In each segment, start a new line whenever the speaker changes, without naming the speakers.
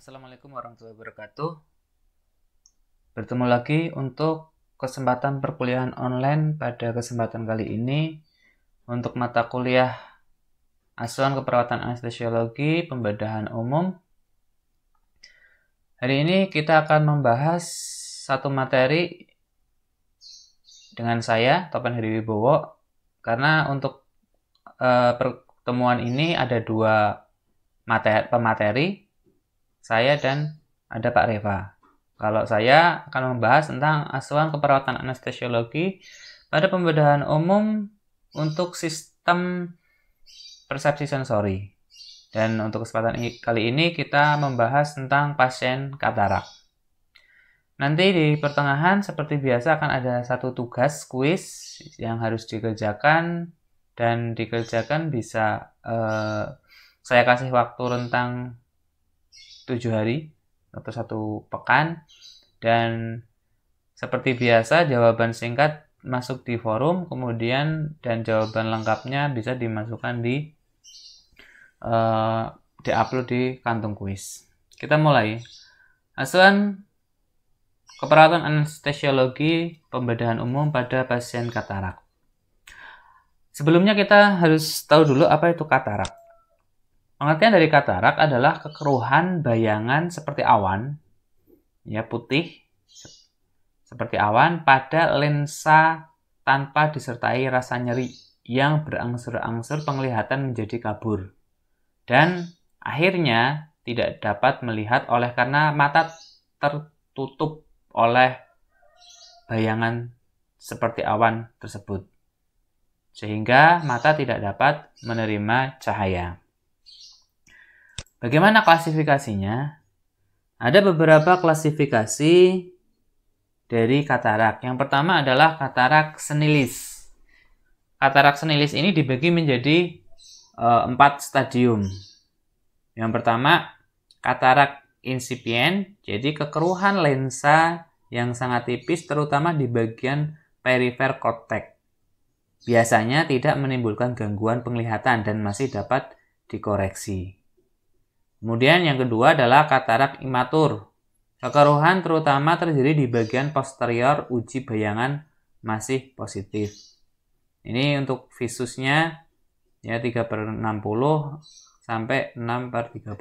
Assalamualaikum warahmatullahi wabarakatuh. Bertemu lagi untuk kesempatan perkuliahan online pada kesempatan kali ini untuk mata kuliah Asuhan Keperawatan Anestesiologi Pembedahan Umum. Hari ini kita akan membahas satu materi dengan saya Topan Heri Wibowo karena untuk uh, pertemuan ini ada dua materi pemateri saya dan ada Pak Reva. Kalau saya akan membahas tentang asuhan keperawatan anestesiologi pada pembedahan umum untuk sistem persepsi sensori. Dan untuk kesempatan kali ini kita membahas tentang pasien katarak. Nanti di pertengahan seperti biasa akan ada satu tugas kuis yang harus dikerjakan dan dikerjakan bisa eh, saya kasih waktu rentang tujuh hari atau satu pekan dan seperti biasa jawaban singkat masuk di forum kemudian dan jawaban lengkapnya bisa dimasukkan di uh, diupload di kantung kuis kita mulai asuhan keperawatan anestesiologi pembedahan umum pada pasien katarak sebelumnya kita harus tahu dulu apa itu katarak Pengertian dari katarak adalah kekeruhan bayangan seperti awan, ya putih, seperti awan pada lensa tanpa disertai rasa nyeri yang berangsur-angsur penglihatan menjadi kabur. Dan akhirnya tidak dapat melihat oleh karena mata tertutup oleh bayangan seperti awan tersebut. Sehingga mata tidak dapat menerima cahaya. Bagaimana klasifikasinya? Ada beberapa klasifikasi dari katarak. Yang pertama adalah katarak senilis. Katarak senilis ini dibagi menjadi e, empat stadium. Yang pertama, katarak insipien, jadi kekeruhan lensa yang sangat tipis terutama di bagian perifer kotek. Biasanya tidak menimbulkan gangguan penglihatan dan masih dapat dikoreksi. Kemudian yang kedua adalah katarak imatur. Kekeruhan terutama terjadi di bagian posterior uji bayangan masih positif. Ini untuk visusnya ya 3 per 60 sampai 6 per 30.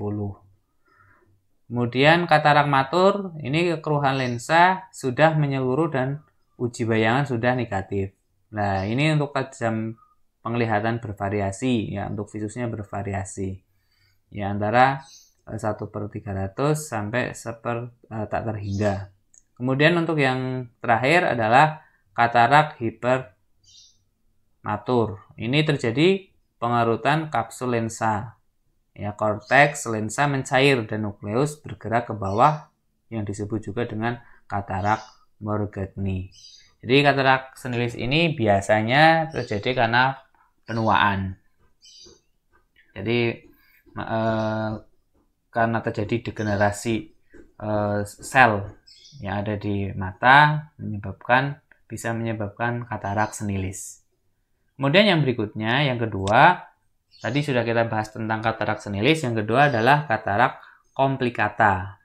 Kemudian katarak matur, ini kekeruhan lensa sudah menyeluruh dan uji bayangan sudah negatif. Nah, ini untuk tajam penglihatan bervariasi ya, untuk visusnya bervariasi ya antara 1 eh, per 300 sampai 1 per uh, eh, tak terhingga. Kemudian untuk yang terakhir adalah katarak hipermatur. Ini terjadi pengarutan kapsul lensa. Ya, korteks lensa mencair dan nukleus bergerak ke bawah yang disebut juga dengan katarak Morgagni. Jadi katarak senilis ini biasanya terjadi karena penuaan. Jadi uh, karena terjadi degenerasi uh, sel yang ada di mata menyebabkan bisa menyebabkan katarak senilis. Kemudian yang berikutnya, yang kedua, tadi sudah kita bahas tentang katarak senilis, yang kedua adalah katarak komplikata.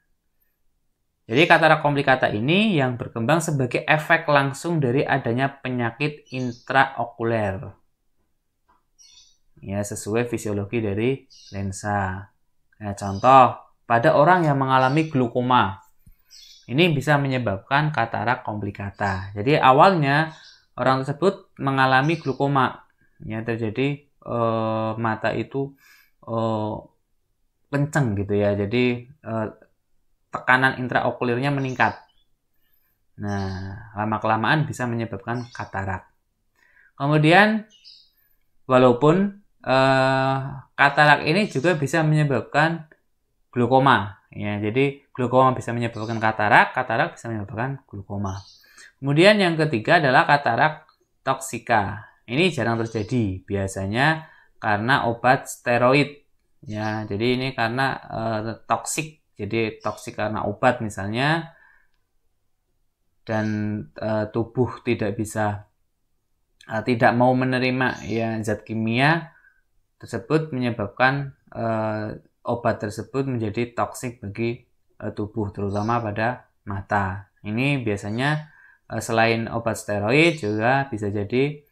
Jadi katarak komplikata ini yang berkembang sebagai efek langsung dari adanya penyakit intraokuler ya sesuai fisiologi dari lensa. Nah, contoh pada orang yang mengalami glukoma. Ini bisa menyebabkan katarak komplikata. Jadi awalnya orang tersebut mengalami glukoma. Ya terjadi e, mata itu e, kenceng gitu ya. Jadi e, tekanan intraokulirnya meningkat. Nah, lama-kelamaan bisa menyebabkan katarak. Kemudian walaupun eh, katarak ini juga bisa menyebabkan glukoma. Ya, jadi glukoma bisa menyebabkan katarak, katarak bisa menyebabkan glukoma. Kemudian yang ketiga adalah katarak toksika. Ini jarang terjadi, biasanya karena obat steroid. Ya, jadi ini karena eh, toksik. Jadi toksik karena obat misalnya dan e, tubuh tidak bisa e, tidak mau menerima ya zat kimia tersebut menyebabkan uh, obat tersebut menjadi toksik bagi uh, tubuh terutama pada mata. Ini biasanya uh, selain obat steroid juga bisa jadi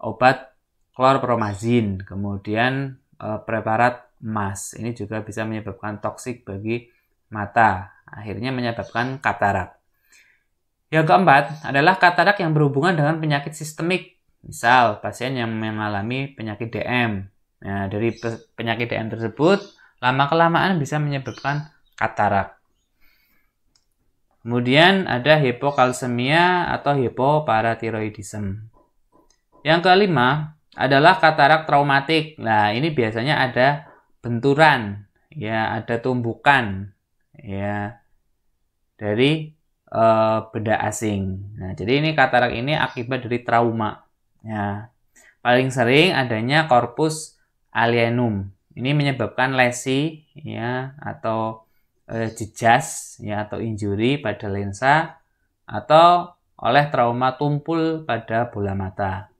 obat klorpromazin, kemudian uh, preparat emas. Ini juga bisa menyebabkan toksik bagi mata, akhirnya menyebabkan katarak. Yang keempat adalah katarak yang berhubungan dengan penyakit sistemik. Misal pasien yang mengalami penyakit DM Nah, dari penyakit DM tersebut, lama-kelamaan bisa menyebabkan katarak. Kemudian ada hipokalsemia atau hipoparatiroidism. Yang kelima adalah katarak traumatik. Nah, ini biasanya ada benturan, ya, ada tumbukan, ya, dari e, eh, benda asing. Nah, jadi ini katarak ini akibat dari trauma. Ya, paling sering adanya korpus alienum. Ini menyebabkan lesi ya atau eh, jejas ya atau injuri pada lensa atau oleh trauma tumpul pada bola mata.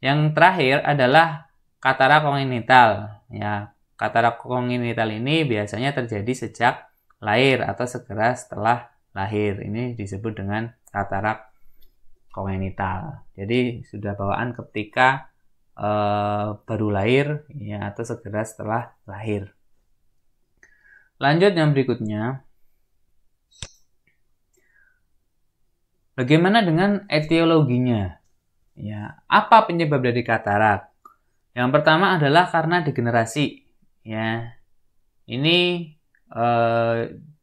Yang terakhir adalah katarak kongenital. Ya, katarak kongenital ini biasanya terjadi sejak lahir atau segera setelah lahir. Ini disebut dengan katarak kongenital. Jadi sudah bawaan ketika Eh, baru lahir ya atau segera setelah lahir. Lanjut yang berikutnya. Bagaimana dengan etiologinya? Ya, apa penyebab dari katarak? Yang pertama adalah karena degenerasi. Ya, ini eh,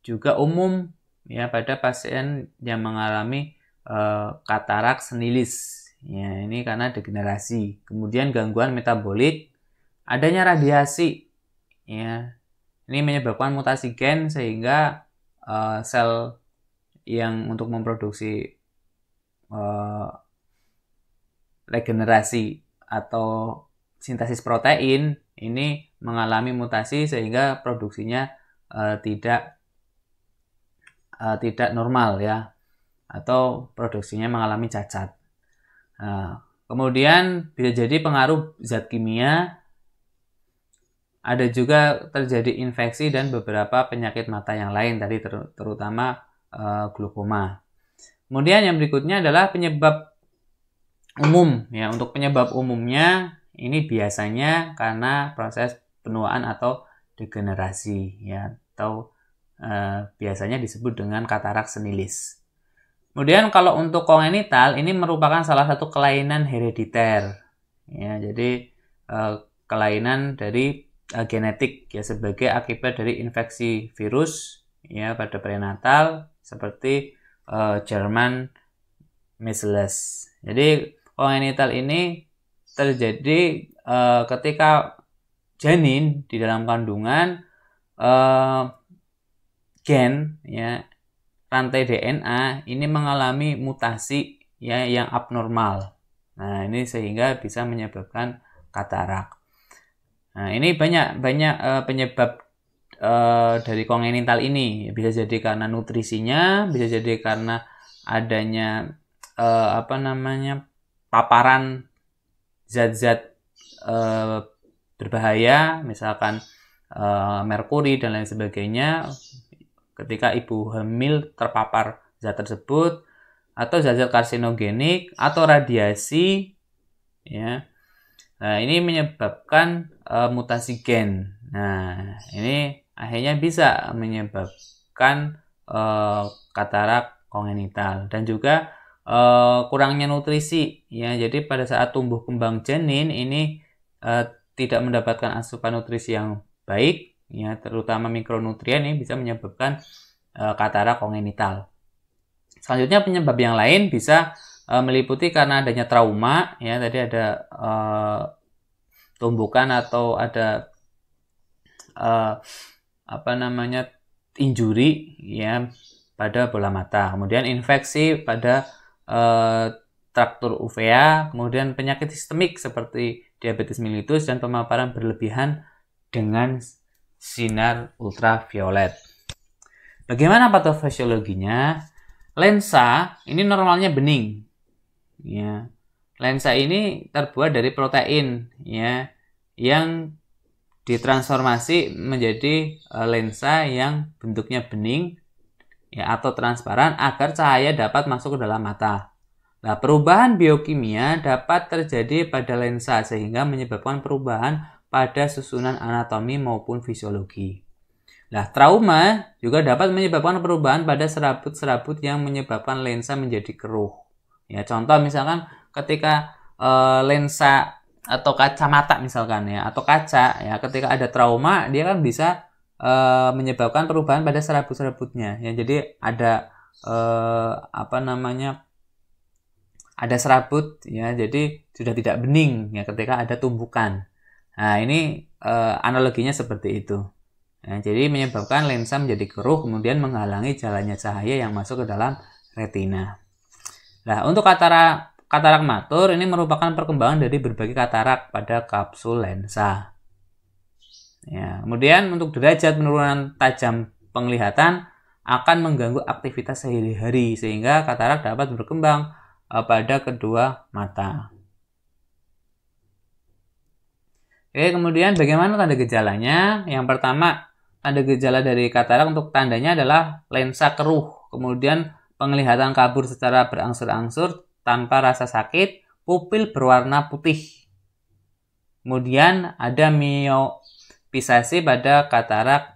juga umum ya pada pasien yang mengalami eh, katarak senilis Ya, ini karena degenerasi. Kemudian gangguan metabolit adanya radiasi. Ya. Ini menyebabkan mutasi gen sehingga uh, sel yang untuk memproduksi uh, regenerasi atau sintesis protein ini mengalami mutasi sehingga produksinya uh, tidak uh, tidak normal ya atau produksinya mengalami cacat Nah, kemudian bisa jadi pengaruh zat kimia, ada juga terjadi infeksi dan beberapa penyakit mata yang lain tadi ter terutama e, glukoma. Kemudian yang berikutnya adalah penyebab umum ya untuk penyebab umumnya ini biasanya karena proses penuaan atau degenerasi ya atau e, biasanya disebut dengan katarak senilis. Kemudian kalau untuk kongenital ini merupakan salah satu kelainan herediter. Ya, jadi eh, kelainan dari eh, genetik ya sebagai akibat dari infeksi virus ya pada prenatal seperti eh, German measles. Jadi kongenital ini terjadi eh, ketika janin di dalam kandungan eh, gen ya rantai DNA ini mengalami mutasi ya yang abnormal. Nah, ini sehingga bisa menyebabkan katarak. Nah, ini banyak banyak uh, penyebab uh, dari kongenital ini. Bisa jadi karena nutrisinya, bisa jadi karena adanya uh, apa namanya? paparan zat-zat uh, berbahaya, misalkan uh, merkuri dan lain sebagainya ketika ibu hamil terpapar zat tersebut atau zat-zat karsinogenik atau radiasi ya nah ini menyebabkan uh, mutasi gen nah ini akhirnya bisa menyebabkan uh, katarak kongenital dan juga uh, kurangnya nutrisi ya jadi pada saat tumbuh kembang janin ini uh, tidak mendapatkan asupan nutrisi yang baik ya terutama mikronutrien ini bisa menyebabkan e, katarak kongenital. Selanjutnya penyebab yang lain bisa e, meliputi karena adanya trauma ya tadi ada e, tumbukan atau ada e, apa namanya injuri ya pada bola mata. Kemudian infeksi pada e, traktur uvea, kemudian penyakit sistemik seperti diabetes mellitus dan pemaparan berlebihan dengan sinar ultraviolet. Bagaimana patofisiologinya? Lensa ini normalnya bening. Ya. Lensa ini terbuat dari protein ya yang ditransformasi menjadi e, lensa yang bentuknya bening ya atau transparan agar cahaya dapat masuk ke dalam mata. Nah, perubahan biokimia dapat terjadi pada lensa sehingga menyebabkan perubahan pada susunan anatomi maupun fisiologi. Nah, trauma juga dapat menyebabkan perubahan pada serabut-serabut yang menyebabkan lensa menjadi keruh. Ya, contoh misalkan ketika e, lensa atau kacamata misalkan ya, atau kaca ya, ketika ada trauma dia kan bisa e, menyebabkan perubahan pada serabut-serabutnya. Ya, jadi ada e, apa namanya? ada serabut ya, jadi sudah tidak bening ya ketika ada tumbukan. Nah, ini eh, analoginya seperti itu. Nah, jadi menyebabkan lensa menjadi keruh kemudian menghalangi jalannya cahaya yang masuk ke dalam retina. Nah, untuk katarak katarak matur ini merupakan perkembangan dari berbagai katarak pada kapsul lensa. Ya, kemudian untuk derajat penurunan tajam penglihatan akan mengganggu aktivitas sehari-hari sehingga katarak dapat berkembang eh, pada kedua mata. Oke, kemudian bagaimana tanda gejalanya? Yang pertama, tanda gejala dari katarak untuk tandanya adalah lensa keruh, kemudian penglihatan kabur secara berangsur-angsur tanpa rasa sakit, pupil berwarna putih. Kemudian ada miopisasi pada katarak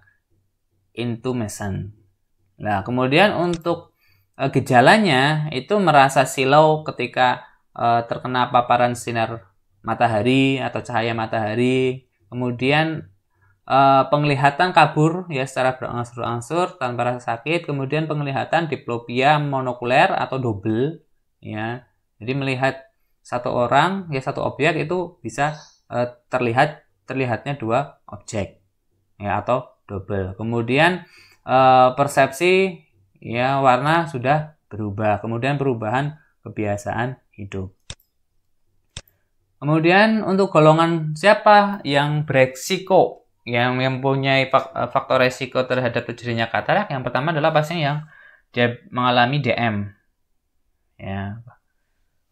intumescent. Nah, kemudian untuk eh, gejalanya itu merasa silau ketika eh, terkena paparan sinar matahari atau cahaya matahari kemudian e, penglihatan kabur ya secara berangsur-angsur tanpa rasa sakit kemudian penglihatan diplopia monokuler atau double ya jadi melihat satu orang ya satu objek itu bisa e, terlihat terlihatnya dua objek ya atau double kemudian e, persepsi ya warna sudah berubah kemudian perubahan kebiasaan hidup Kemudian untuk golongan siapa yang beresiko yang mempunyai eh, faktor resiko terhadap terjadinya katarak yang pertama adalah pasien yang mengalami DM ya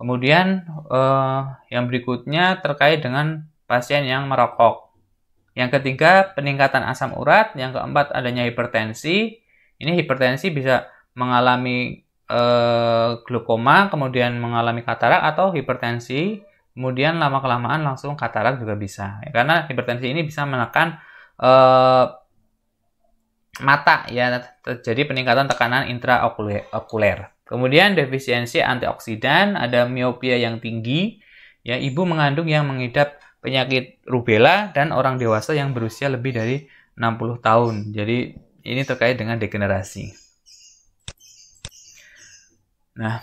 kemudian eh, yang berikutnya terkait dengan pasien yang merokok yang ketiga peningkatan asam urat yang keempat adanya hipertensi ini hipertensi bisa mengalami eh, glukoma kemudian mengalami katarak atau hipertensi Kemudian lama kelamaan langsung katarak juga bisa. Ya, karena hipertensi ini bisa menekan eh, mata ya terjadi peningkatan tekanan intraokuler. Kemudian defisiensi antioksidan, ada miopia yang tinggi, ya ibu mengandung yang mengidap penyakit rubella dan orang dewasa yang berusia lebih dari 60 tahun. Jadi ini terkait dengan degenerasi. Nah,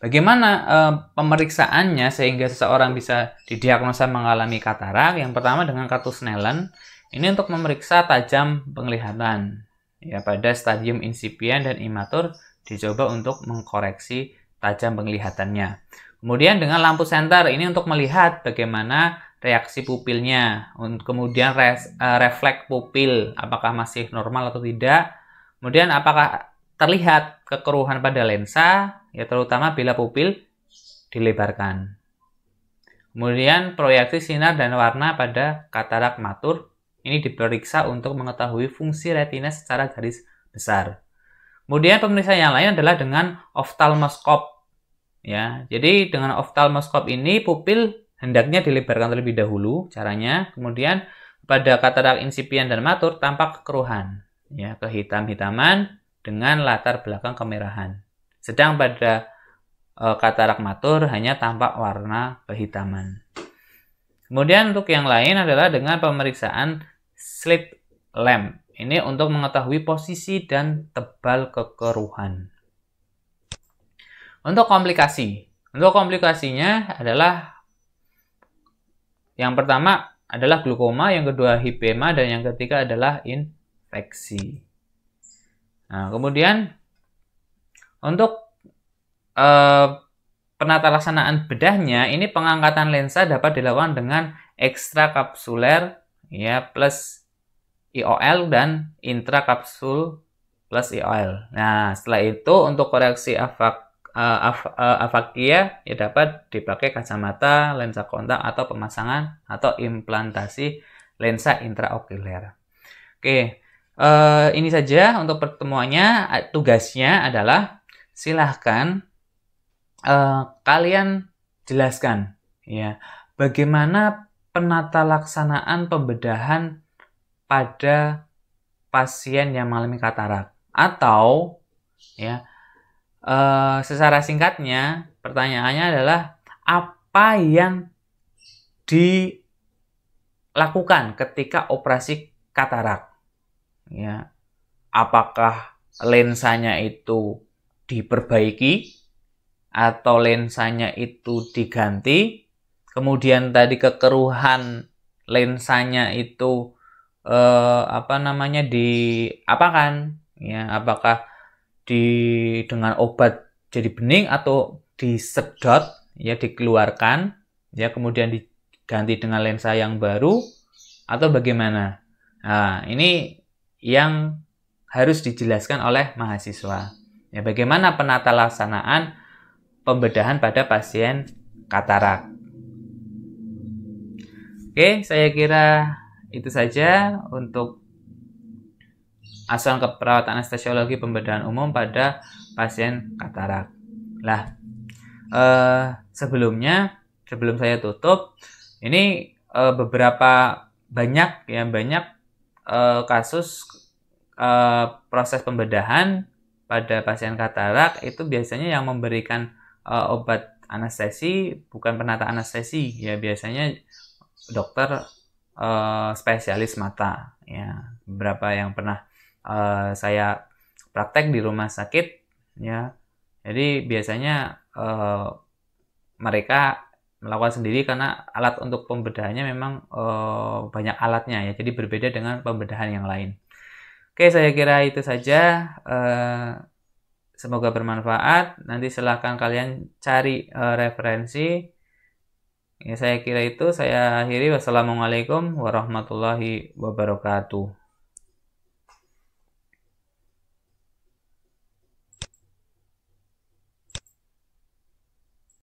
Bagaimana e, pemeriksaannya sehingga seseorang bisa didiagnosa mengalami katarak? Yang pertama dengan kartu Snellen. Ini untuk memeriksa tajam penglihatan. Ya, pada stadium insipien dan imatur dicoba untuk mengkoreksi tajam penglihatannya. Kemudian dengan lampu senter ini untuk melihat bagaimana reaksi pupilnya, kemudian res, e, refleks pupil apakah masih normal atau tidak, kemudian apakah terlihat kekeruhan pada lensa, ya terutama bila pupil dilebarkan. Kemudian proyeksi sinar dan warna pada katarak matur ini diperiksa untuk mengetahui fungsi retina secara garis besar. Kemudian pemeriksaan yang lain adalah dengan oftalmoskop. Ya, jadi dengan oftalmoskop ini pupil hendaknya dilebarkan terlebih dahulu caranya. Kemudian pada katarak insipien dan matur tampak kekeruhan, ya, kehitam-hitaman dengan latar belakang kemerahan. Sedang pada e, katarak matur hanya tampak warna kehitaman. Kemudian untuk yang lain adalah dengan pemeriksaan slit lamp. Ini untuk mengetahui posisi dan tebal kekeruhan. Untuk komplikasi. Untuk komplikasinya adalah yang pertama adalah glukoma, yang kedua hipema, dan yang ketiga adalah infeksi. Nah, kemudian untuk uh, eh, penata laksanaan bedahnya, ini pengangkatan lensa dapat dilakukan dengan ekstrakapsuler ya plus IOL dan intrakapsul plus IOL. Nah, setelah itu untuk koreksi afak uh, uh, ya dapat dipakai kacamata, lensa kontak atau pemasangan atau implantasi lensa intraokuler. Oke, uh, ini saja untuk pertemuannya. Tugasnya adalah silahkan uh, kalian jelaskan ya bagaimana penata laksanaan pembedahan pada pasien yang mengalami katarak atau ya uh, secara singkatnya pertanyaannya adalah apa yang dilakukan ketika operasi katarak ya apakah lensanya itu diperbaiki atau lensanya itu diganti, kemudian tadi kekeruhan lensanya itu eh, apa namanya di apakan Ya, apakah di dengan obat jadi bening atau disedot ya dikeluarkan ya kemudian diganti dengan lensa yang baru atau bagaimana? Nah, ini yang harus dijelaskan oleh mahasiswa. Ya, bagaimana penata laksanaan pembedahan pada pasien katarak? Oke, saya kira itu saja untuk asal keperawatan anestesiologi pembedahan umum pada pasien katarak. Lah, eh, sebelumnya, sebelum saya tutup, ini eh, beberapa banyak yang banyak eh, kasus eh, proses pembedahan pada pasien katarak itu biasanya yang memberikan uh, obat anestesi bukan penata anestesi ya biasanya dokter uh, spesialis mata ya beberapa yang pernah uh, saya praktek di rumah sakit ya jadi biasanya uh, mereka melakukan sendiri karena alat untuk pembedahannya memang uh, banyak alatnya ya jadi berbeda dengan pembedahan yang lain Oke, saya kira itu saja. Uh, semoga bermanfaat. Nanti silahkan kalian cari uh, referensi. Ya, saya kira itu. Saya akhiri. Wassalamualaikum warahmatullahi wabarakatuh.